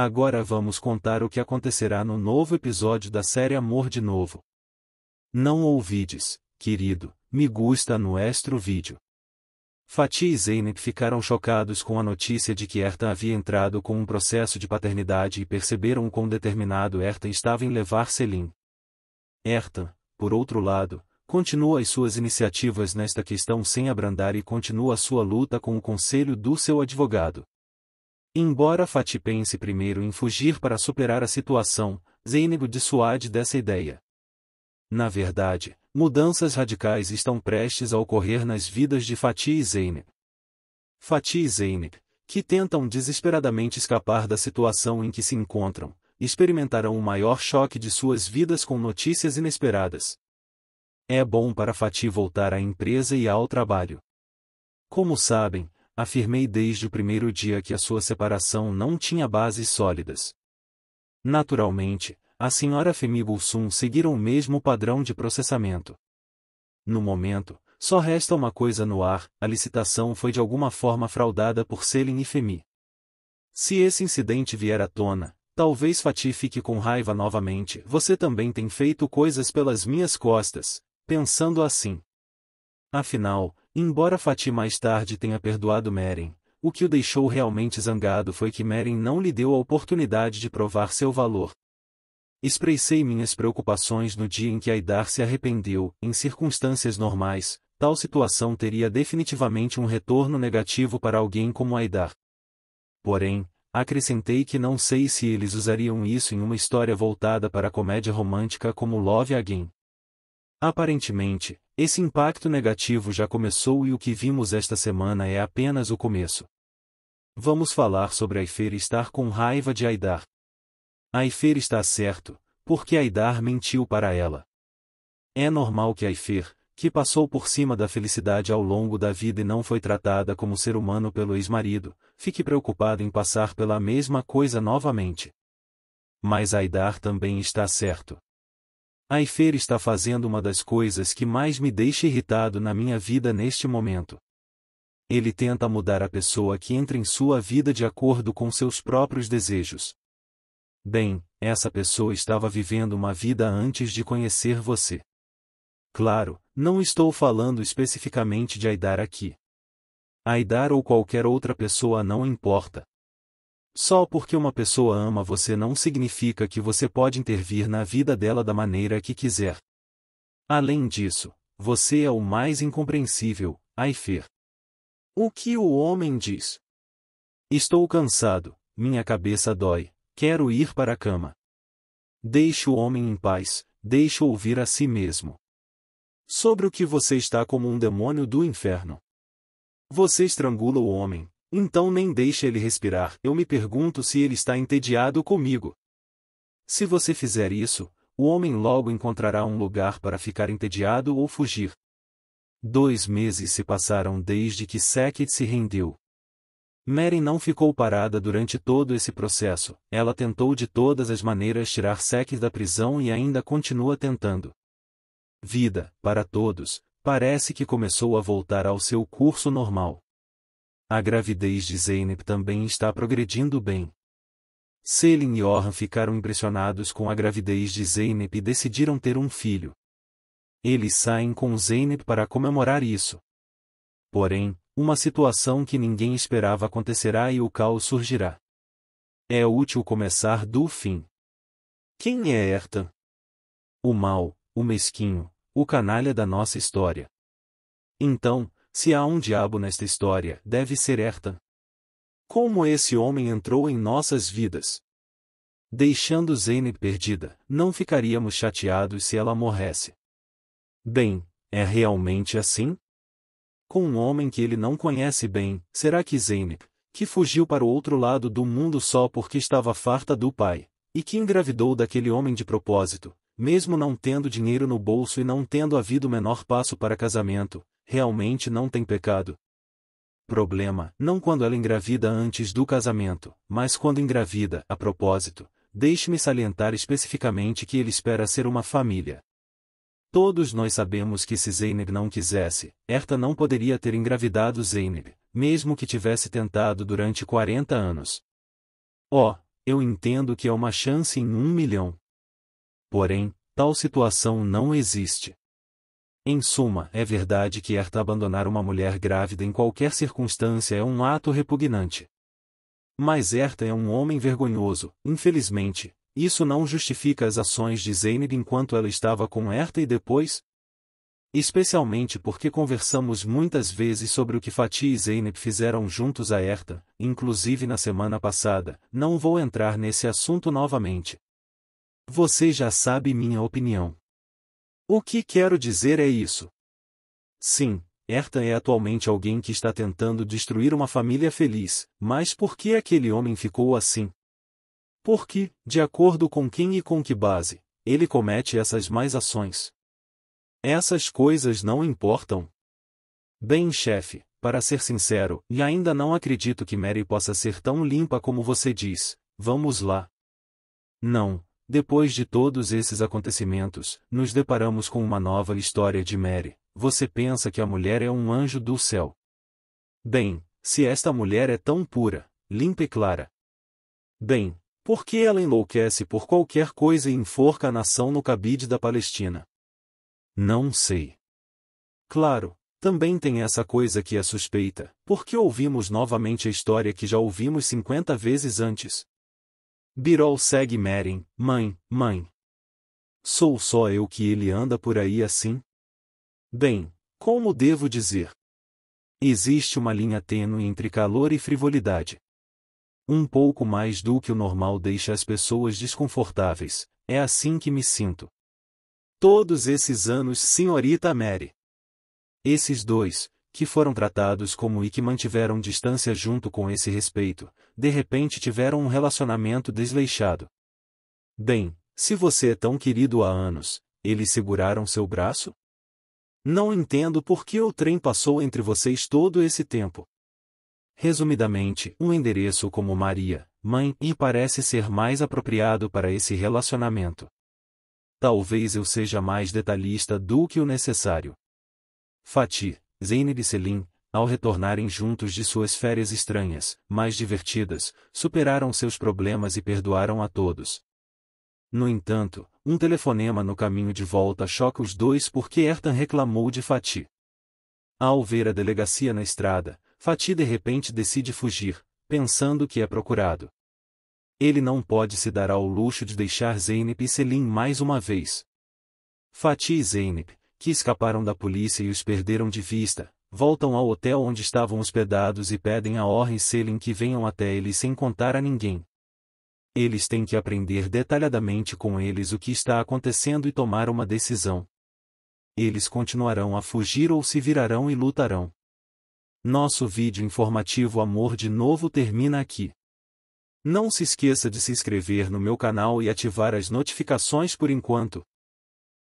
Agora vamos contar o que acontecerá no novo episódio da série Amor de Novo. Não ouvides, querido, me gusta no extra vídeo. Fatih e Zeynep ficaram chocados com a notícia de que Erta havia entrado com um processo de paternidade e perceberam o quão determinado Erta estava em levar Selim. Erta, por outro lado, continua as suas iniciativas nesta questão sem abrandar e continua sua luta com o conselho do seu advogado. Embora Fatih pense primeiro em fugir para superar a situação, Zênego dissuade dessa ideia. Na verdade, mudanças radicais estão prestes a ocorrer nas vidas de Fatih e Zeynep. Fatih e Zeynep, que tentam desesperadamente escapar da situação em que se encontram, experimentarão o maior choque de suas vidas com notícias inesperadas. É bom para Fatih voltar à empresa e ao trabalho. Como sabem, afirmei desde o primeiro dia que a sua separação não tinha bases sólidas. Naturalmente, a senhora Femi Bulsum seguiram o mesmo padrão de processamento. No momento, só resta uma coisa no ar, a licitação foi de alguma forma fraudada por Selim e Femi. Se esse incidente vier à tona, talvez Fati fique com raiva novamente, você também tem feito coisas pelas minhas costas, pensando assim. Afinal, Embora Fati mais tarde tenha perdoado Meren, o que o deixou realmente zangado foi que Meren não lhe deu a oportunidade de provar seu valor. Expressei minhas preocupações no dia em que Aidar se arrependeu, em circunstâncias normais, tal situação teria definitivamente um retorno negativo para alguém como Aidar. Porém, acrescentei que não sei se eles usariam isso em uma história voltada para a comédia romântica como Love Again. Aparentemente, esse impacto negativo já começou e o que vimos esta semana é apenas o começo. Vamos falar sobre Aifer estar com raiva de Aidar. Aifer está certo, porque Aidar mentiu para ela. É normal que Aifer, que passou por cima da felicidade ao longo da vida e não foi tratada como ser humano pelo ex-marido, fique preocupada em passar pela mesma coisa novamente. Mas Aidar também está certo. A está fazendo uma das coisas que mais me deixa irritado na minha vida neste momento. Ele tenta mudar a pessoa que entra em sua vida de acordo com seus próprios desejos. Bem, essa pessoa estava vivendo uma vida antes de conhecer você. Claro, não estou falando especificamente de Aidar aqui. Aidar ou qualquer outra pessoa não importa, só porque uma pessoa ama você não significa que você pode intervir na vida dela da maneira que quiser. Além disso, você é o mais incompreensível, Aifer. O que o homem diz? Estou cansado, minha cabeça dói, quero ir para a cama. Deixe o homem em paz, deixe ouvir a si mesmo. Sobre o que você está como um demônio do inferno. Você estrangula o homem, então nem deixe ele respirar, eu me pergunto se ele está entediado comigo. Se você fizer isso, o homem logo encontrará um lugar para ficar entediado ou fugir. Dois meses se passaram desde que Sackett se rendeu. Mary não ficou parada durante todo esse processo, ela tentou de todas as maneiras tirar Sackett da prisão e ainda continua tentando. Vida, para todos, parece que começou a voltar ao seu curso normal. A gravidez de Zeynep também está progredindo bem. Selin e Orhan ficaram impressionados com a gravidez de Zeynep e decidiram ter um filho. Eles saem com Zeynep para comemorar isso. Porém, uma situação que ninguém esperava acontecerá e o caos surgirá. É útil começar do fim. Quem é Ertan? O mal, o mesquinho, o canalha da nossa história. Então, se há um diabo nesta história, deve ser Erta. Como esse homem entrou em nossas vidas? Deixando Zeynep perdida, não ficaríamos chateados se ela morresse. Bem, é realmente assim? Com um homem que ele não conhece bem, será que Zeynep, que fugiu para o outro lado do mundo só porque estava farta do pai, e que engravidou daquele homem de propósito, mesmo não tendo dinheiro no bolso e não tendo havido o menor passo para casamento, realmente não tem pecado. Problema, não quando ela engravida antes do casamento, mas quando engravida, a propósito, deixe-me salientar especificamente que ele espera ser uma família. Todos nós sabemos que se Zeynep não quisesse, Herta não poderia ter engravidado Zeynep, mesmo que tivesse tentado durante 40 anos. Oh, eu entendo que é uma chance em um milhão. Porém, tal situação não existe. Em suma, é verdade que Herta abandonar uma mulher grávida em qualquer circunstância é um ato repugnante. Mas Herta é um homem vergonhoso, infelizmente, isso não justifica as ações de Zeynep enquanto ela estava com Herta e depois? Especialmente porque conversamos muitas vezes sobre o que Fatih e Zeynep fizeram juntos a Herta, inclusive na semana passada, não vou entrar nesse assunto novamente. Você já sabe minha opinião. O que quero dizer é isso. Sim, Ertan é atualmente alguém que está tentando destruir uma família feliz, mas por que aquele homem ficou assim? Porque, de acordo com quem e com que base, ele comete essas mais ações. Essas coisas não importam. Bem, chefe, para ser sincero, e ainda não acredito que Mary possa ser tão limpa como você diz, vamos lá. Não, depois de todos esses acontecimentos, nos deparamos com uma nova história de Mary. Você pensa que a mulher é um anjo do céu. Bem, se esta mulher é tão pura, limpa e clara. Bem, por que ela enlouquece por qualquer coisa e enforca a nação no cabide da Palestina? Não sei. Claro, também tem essa coisa que é suspeita, porque ouvimos novamente a história que já ouvimos 50 vezes antes, Birol segue Meren, mãe, mãe. Sou só eu que ele anda por aí assim? Bem, como devo dizer? Existe uma linha tênue entre calor e frivolidade. Um pouco mais do que o normal deixa as pessoas desconfortáveis, é assim que me sinto. Todos esses anos, senhorita Mary. Esses dois, que foram tratados como e que mantiveram distância junto com esse respeito, de repente tiveram um relacionamento desleixado. Bem, se você é tão querido há anos, eles seguraram seu braço? Não entendo por que o trem passou entre vocês todo esse tempo. Resumidamente, um endereço como Maria, mãe, e parece ser mais apropriado para esse relacionamento. Talvez eu seja mais detalhista do que o necessário. Fati, Zeynep e Selim, ao retornarem juntos de suas férias estranhas, mais divertidas, superaram seus problemas e perdoaram a todos. No entanto, um telefonema no caminho de volta choca os dois porque Ertan reclamou de Fatih. Ao ver a delegacia na estrada, Fatih de repente decide fugir, pensando que é procurado. Ele não pode se dar ao luxo de deixar Zeynep e Selim mais uma vez. Fatih e Zeynep, que escaparam da polícia e os perderam de vista, voltam ao hotel onde estavam hospedados e pedem a Oren Selin que venham até eles sem contar a ninguém. Eles têm que aprender detalhadamente com eles o que está acontecendo e tomar uma decisão. Eles continuarão a fugir ou se virarão e lutarão. Nosso vídeo informativo Amor de Novo termina aqui. Não se esqueça de se inscrever no meu canal e ativar as notificações por enquanto.